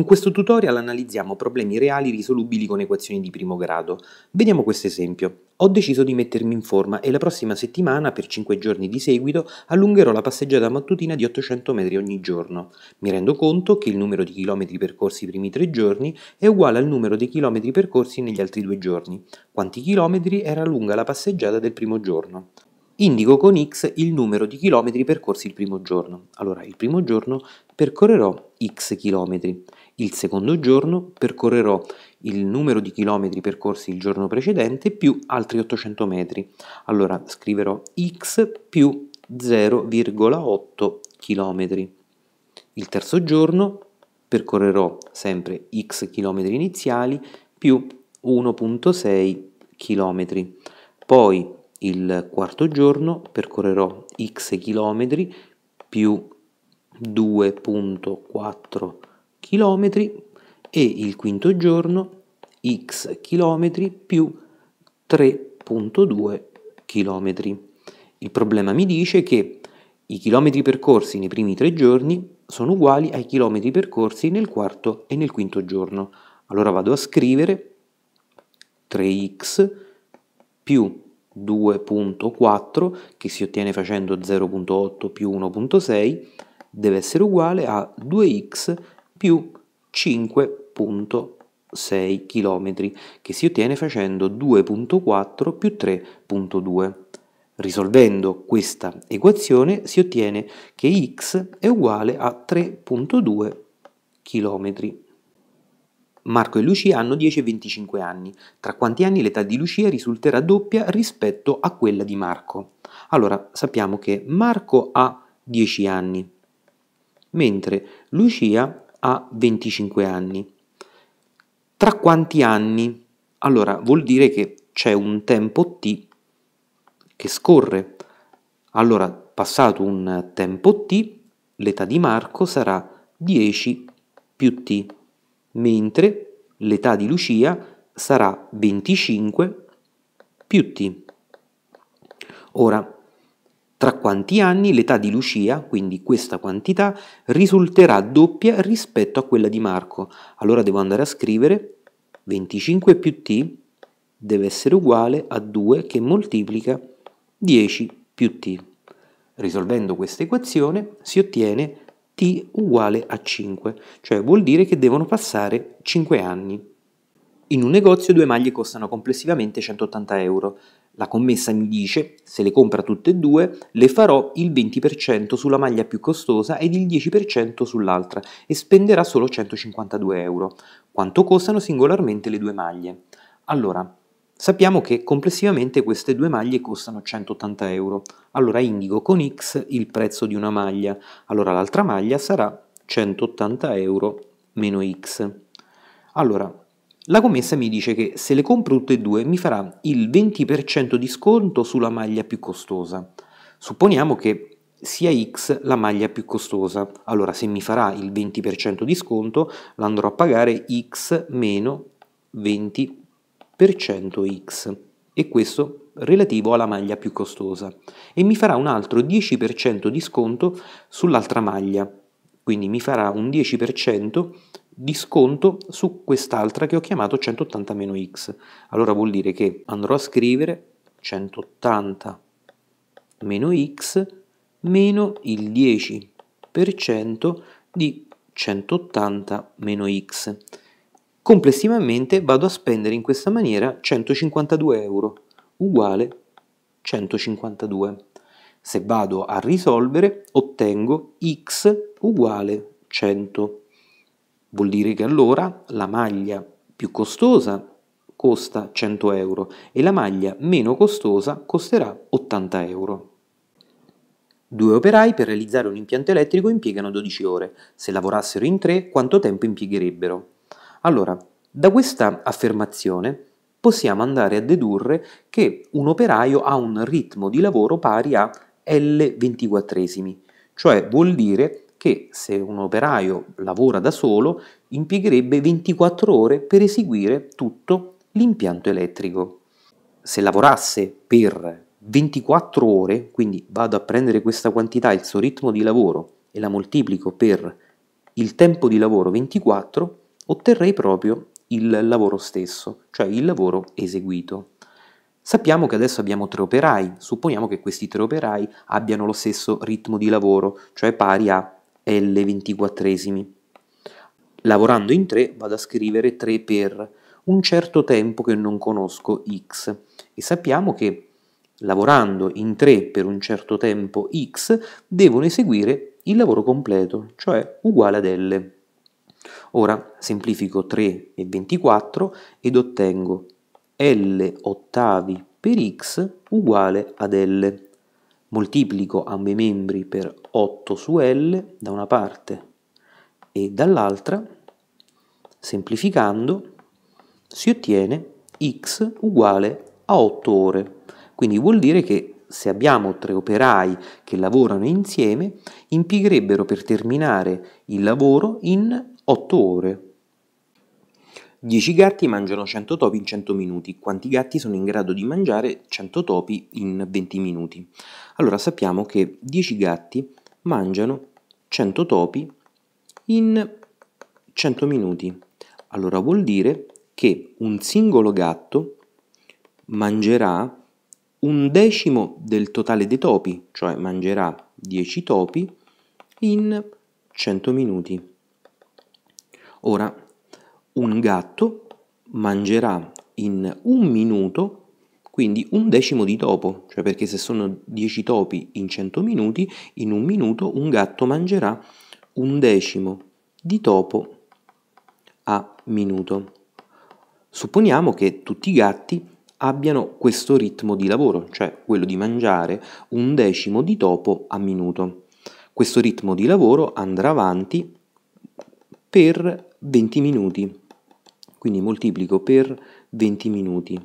Con questo tutorial analizziamo problemi reali risolubili con equazioni di primo grado. Vediamo questo esempio. Ho deciso di mettermi in forma e la prossima settimana, per 5 giorni di seguito, allungherò la passeggiata mattutina di 800 metri ogni giorno. Mi rendo conto che il numero di chilometri percorsi i primi 3 giorni è uguale al numero dei chilometri percorsi negli altri 2 giorni. Quanti chilometri era lunga la passeggiata del primo giorno? Indico con x il numero di chilometri percorsi il primo giorno. Allora, il primo giorno percorrerò x chilometri. Il secondo giorno percorrerò il numero di chilometri percorsi il giorno precedente più altri 800 metri. Allora scriverò x più 0,8 chilometri. Il terzo giorno percorrerò sempre x chilometri iniziali più 1,6 chilometri. Poi il quarto giorno percorrerò x chilometri più 2,4 chilometri chilometri e il quinto giorno x chilometri più 3.2 chilometri. Il problema mi dice che i chilometri percorsi nei primi tre giorni sono uguali ai chilometri percorsi nel quarto e nel quinto giorno. Allora vado a scrivere 3x più 2.4 che si ottiene facendo 0.8 più 1.6 deve essere uguale a 2x più 5.6 km che si ottiene facendo 2.4 più 3.2. Risolvendo questa equazione si ottiene che x è uguale a 3.2 km. Marco e Lucia hanno 10 e 25 anni, tra quanti anni l'età di Lucia risulterà doppia rispetto a quella di Marco. Allora sappiamo che Marco ha 10 anni, mentre Lucia a 25 anni. Tra quanti anni? Allora, vuol dire che c'è un tempo t che scorre. Allora, passato un tempo t, l'età di Marco sarà 10 più t, mentre l'età di Lucia sarà 25 più t. Ora, tra quanti anni l'età di Lucia, quindi questa quantità, risulterà doppia rispetto a quella di Marco. Allora devo andare a scrivere 25 più t deve essere uguale a 2 che moltiplica 10 più t. Risolvendo questa equazione si ottiene t uguale a 5, cioè vuol dire che devono passare 5 anni. In un negozio due maglie costano complessivamente 180 euro. La commessa mi dice, se le compra tutte e due, le farò il 20% sulla maglia più costosa ed il 10% sull'altra e spenderà solo 152 euro. Quanto costano singolarmente le due maglie? Allora, sappiamo che complessivamente queste due maglie costano 180 euro. Allora indico con X il prezzo di una maglia. Allora l'altra maglia sarà 180 euro meno X. Allora, la commessa mi dice che se le compro tutte e due mi farà il 20% di sconto sulla maglia più costosa. Supponiamo che sia X la maglia più costosa, allora se mi farà il 20% di sconto l'andrò a pagare X meno 20% X e questo relativo alla maglia più costosa e mi farà un altro 10% di sconto sull'altra maglia, quindi mi farà un 10% di sconto su quest'altra che ho chiamato 180-x. Allora vuol dire che andrò a scrivere 180 meno x meno il 10% di 180 meno x. Complessivamente vado a spendere in questa maniera 152 euro uguale 152. Se vado a risolvere ottengo x uguale 100. Vuol dire che allora la maglia più costosa costa 100 euro e la maglia meno costosa costerà 80 euro. Due operai per realizzare un impianto elettrico impiegano 12 ore, se lavorassero in tre quanto tempo impiegherebbero? Allora, da questa affermazione possiamo andare a dedurre che un operaio ha un ritmo di lavoro pari a L24, cioè vuol dire che se un operaio lavora da solo impiegherebbe 24 ore per eseguire tutto l'impianto elettrico. Se lavorasse per 24 ore, quindi vado a prendere questa quantità, il suo ritmo di lavoro e la moltiplico per il tempo di lavoro 24, otterrei proprio il lavoro stesso, cioè il lavoro eseguito. Sappiamo che adesso abbiamo tre operai, supponiamo che questi tre operai abbiano lo stesso ritmo di lavoro, cioè pari a l24. Lavorando in 3 vado a scrivere 3 per un certo tempo che non conosco x e sappiamo che lavorando in 3 per un certo tempo x devono eseguire il lavoro completo, cioè uguale ad L. Ora semplifico 3 e 24 ed ottengo L ottavi per x uguale ad L moltiplico ambi i membri per 8 su L da una parte e dall'altra, semplificando, si ottiene x uguale a 8 ore. Quindi vuol dire che se abbiamo tre operai che lavorano insieme, impiegherebbero per terminare il lavoro in 8 ore. 10 gatti mangiano 100 topi in 100 minuti. Quanti gatti sono in grado di mangiare 100 topi in 20 minuti? Allora sappiamo che 10 gatti mangiano 100 topi in 100 minuti. Allora vuol dire che un singolo gatto mangerà un decimo del totale dei topi, cioè mangerà 10 topi in 100 minuti. Ora, un gatto mangerà in un minuto quindi un decimo di topo, cioè perché se sono 10 topi in 100 minuti, in un minuto un gatto mangerà un decimo di topo a minuto. Supponiamo che tutti i gatti abbiano questo ritmo di lavoro, cioè quello di mangiare un decimo di topo a minuto. Questo ritmo di lavoro andrà avanti per 20 minuti, quindi moltiplico per 20 minuti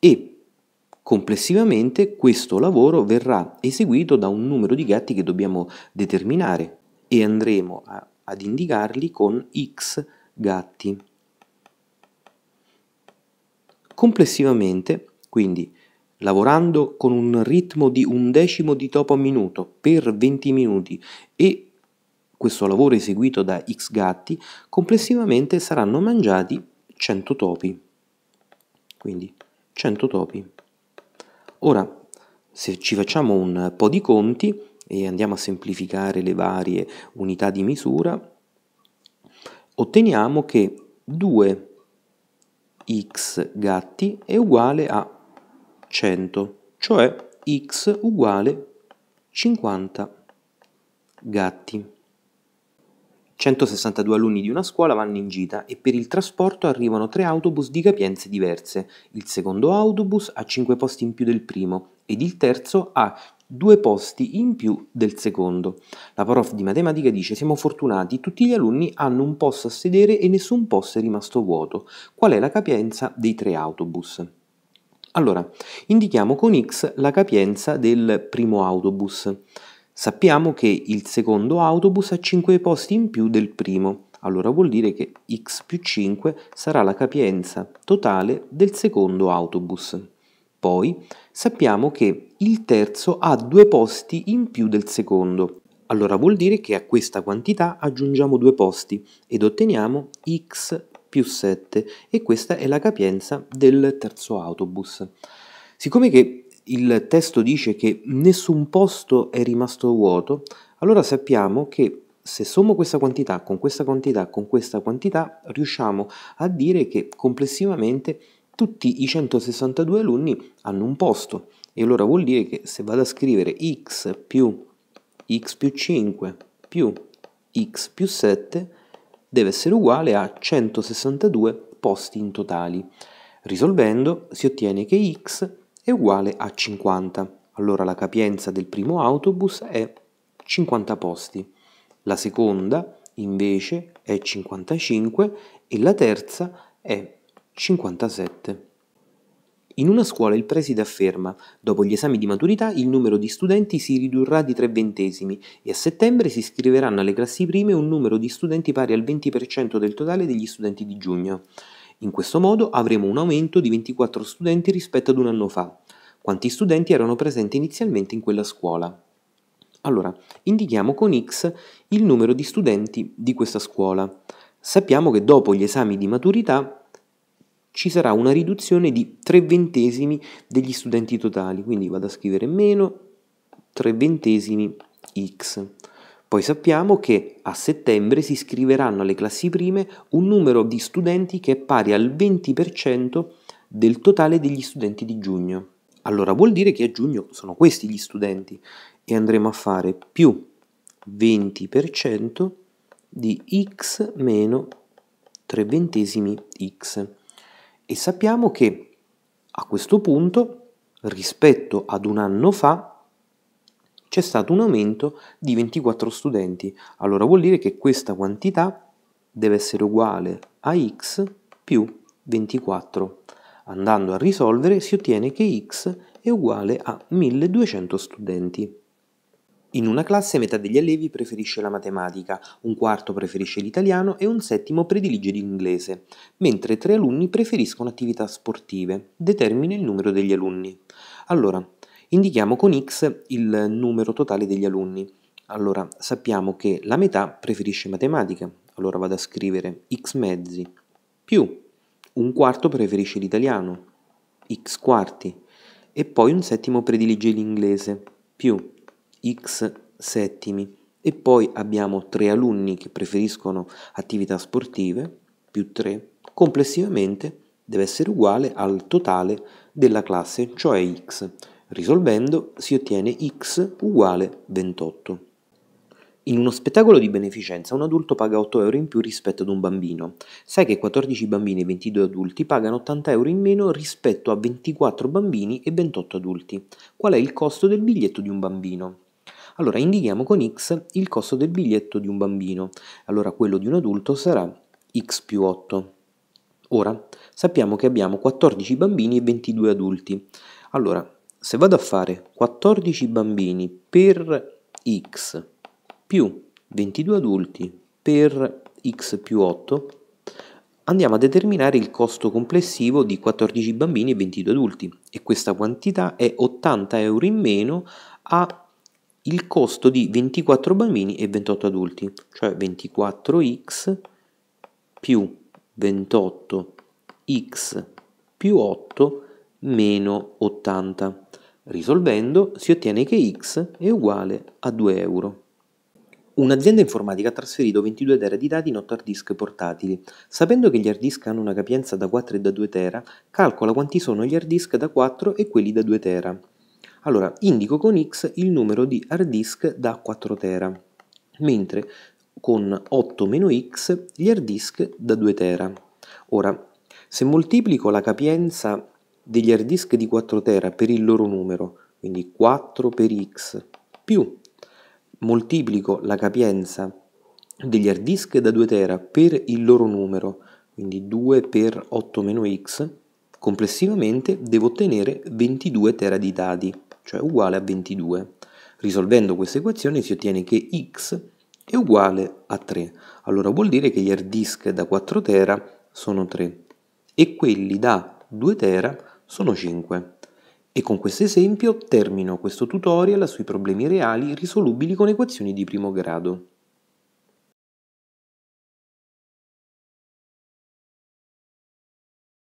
e complessivamente questo lavoro verrà eseguito da un numero di gatti che dobbiamo determinare e andremo a, ad indicarli con x gatti. Complessivamente, quindi lavorando con un ritmo di un decimo di topo a minuto per 20 minuti e questo lavoro eseguito da X gatti, complessivamente saranno mangiati 100 topi. Quindi 100 topi. Ora, se ci facciamo un po' di conti e andiamo a semplificare le varie unità di misura, otteniamo che 2x gatti è uguale a 100, cioè x uguale 50 gatti. 162 alunni di una scuola vanno in gita e per il trasporto arrivano tre autobus di capienze diverse. Il secondo autobus ha 5 posti in più del primo ed il terzo ha due posti in più del secondo. La prof di matematica dice siamo fortunati, tutti gli alunni hanno un posto a sedere e nessun posto è rimasto vuoto. Qual è la capienza dei tre autobus? Allora, indichiamo con x la capienza del primo autobus. Sappiamo che il secondo autobus ha 5 posti in più del primo, allora vuol dire che x più 5 sarà la capienza totale del secondo autobus. Poi sappiamo che il terzo ha 2 posti in più del secondo, allora vuol dire che a questa quantità aggiungiamo 2 posti ed otteniamo x più 7 e questa è la capienza del terzo autobus. Siccome che il testo dice che nessun posto è rimasto vuoto, allora sappiamo che se sommo questa quantità con questa quantità con questa quantità, riusciamo a dire che complessivamente tutti i 162 alunni hanno un posto. E allora vuol dire che se vado a scrivere x più x più 5 più x più 7 deve essere uguale a 162 posti in totali. Risolvendo si ottiene che x è uguale a 50. Allora la capienza del primo autobus è 50 posti, la seconda invece è 55 e la terza è 57. In una scuola il preside afferma dopo gli esami di maturità il numero di studenti si ridurrà di tre ventesimi e a settembre si iscriveranno alle classi prime un numero di studenti pari al 20% del totale degli studenti di giugno. In questo modo avremo un aumento di 24 studenti rispetto ad un anno fa, quanti studenti erano presenti inizialmente in quella scuola. Allora, indichiamo con X il numero di studenti di questa scuola. Sappiamo che dopo gli esami di maturità ci sarà una riduzione di 3 ventesimi degli studenti totali, quindi vado a scrivere meno 3 ventesimi X. Poi sappiamo che a settembre si iscriveranno alle classi prime un numero di studenti che è pari al 20% del totale degli studenti di giugno. Allora vuol dire che a giugno sono questi gli studenti e andremo a fare più 20% di x meno 3 ventesimi x. E sappiamo che a questo punto, rispetto ad un anno fa, c'è stato un aumento di 24 studenti. Allora vuol dire che questa quantità deve essere uguale a x più 24. Andando a risolvere si ottiene che x è uguale a 1200 studenti. In una classe metà degli allievi preferisce la matematica, un quarto preferisce l'italiano e un settimo predilige l'inglese, mentre tre alunni preferiscono attività sportive. Determina il numero degli alunni. Allora, indichiamo con x il numero totale degli alunni. Allora, sappiamo che la metà preferisce matematica, allora vado a scrivere x mezzi, più un quarto preferisce l'italiano, x quarti, e poi un settimo predilige l'inglese, più x settimi, e poi abbiamo tre alunni che preferiscono attività sportive, più tre, complessivamente deve essere uguale al totale della classe, cioè x. Risolvendo si ottiene x uguale 28. In uno spettacolo di beneficenza un adulto paga 8 euro in più rispetto ad un bambino. Sai che 14 bambini e 22 adulti pagano 80 euro in meno rispetto a 24 bambini e 28 adulti. Qual è il costo del biglietto di un bambino? Allora indichiamo con x il costo del biglietto di un bambino. Allora quello di un adulto sarà x più 8. Ora sappiamo che abbiamo 14 bambini e 22 adulti. Allora se vado a fare 14 bambini per x più 22 adulti per x più 8, andiamo a determinare il costo complessivo di 14 bambini e 22 adulti e questa quantità è 80 euro in meno a il costo di 24 bambini e 28 adulti, cioè 24x più 28x più 8 meno 80. Risolvendo si ottiene che x è uguale a 2 euro. Un'azienda informatica ha trasferito 22 tera di dati in 8 hard disk portatili. Sapendo che gli hard disk hanno una capienza da 4 e da 2 tera, calcola quanti sono gli hard disk da 4 e quelli da 2 tera. Allora, indico con x il numero di hard disk da 4 tera, mentre con 8-x gli hard disk da 2 tera. Ora, se moltiplico la capienza degli hard disk di 4 tera per il loro numero, quindi 4 per x, più moltiplico la capienza degli hard disk da 2 tera per il loro numero, quindi 2 per 8 meno x, complessivamente devo ottenere 22 tera di dati, cioè uguale a 22. Risolvendo questa equazione si ottiene che x è uguale a 3. Allora vuol dire che gli hard disk da 4 tera sono 3 e quelli da 2 tera sono 5. E con questo esempio termino questo tutorial sui problemi reali risolubili con equazioni di primo grado.